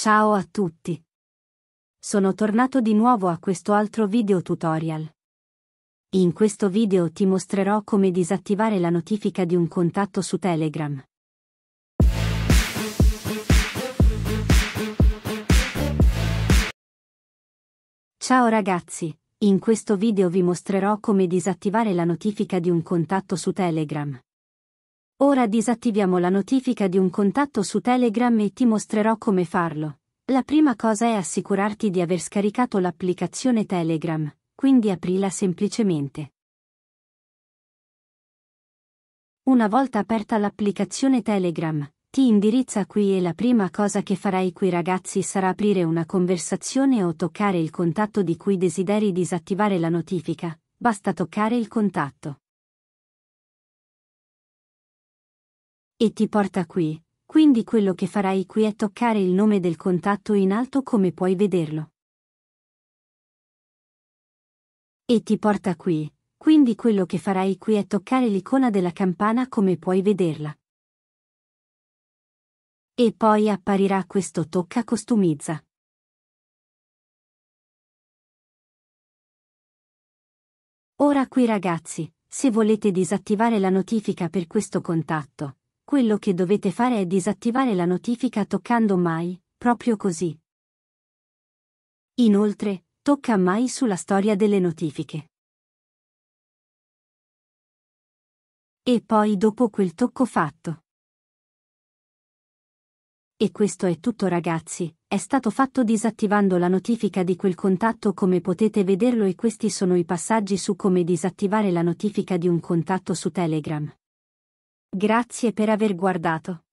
Ciao a tutti! Sono tornato di nuovo a questo altro video tutorial. In questo video ti mostrerò come disattivare la notifica di un contatto su Telegram. Ciao ragazzi, in questo video vi mostrerò come disattivare la notifica di un contatto su Telegram. Ora disattiviamo la notifica di un contatto su Telegram e ti mostrerò come farlo. La prima cosa è assicurarti di aver scaricato l'applicazione Telegram, quindi aprila semplicemente. Una volta aperta l'applicazione Telegram, ti indirizza qui e la prima cosa che farai qui ragazzi sarà aprire una conversazione o toccare il contatto di cui desideri disattivare la notifica, basta toccare il contatto. E ti porta qui, quindi quello che farai qui è toccare il nome del contatto in alto come puoi vederlo. E ti porta qui, quindi quello che farai qui è toccare l'icona della campana come puoi vederla. E poi apparirà questo tocca costumizza. Ora qui ragazzi, se volete disattivare la notifica per questo contatto, quello che dovete fare è disattivare la notifica toccando mai, proprio così. Inoltre, tocca mai sulla storia delle notifiche. E poi dopo quel tocco fatto. E questo è tutto ragazzi, è stato fatto disattivando la notifica di quel contatto come potete vederlo e questi sono i passaggi su come disattivare la notifica di un contatto su Telegram. Grazie per aver guardato.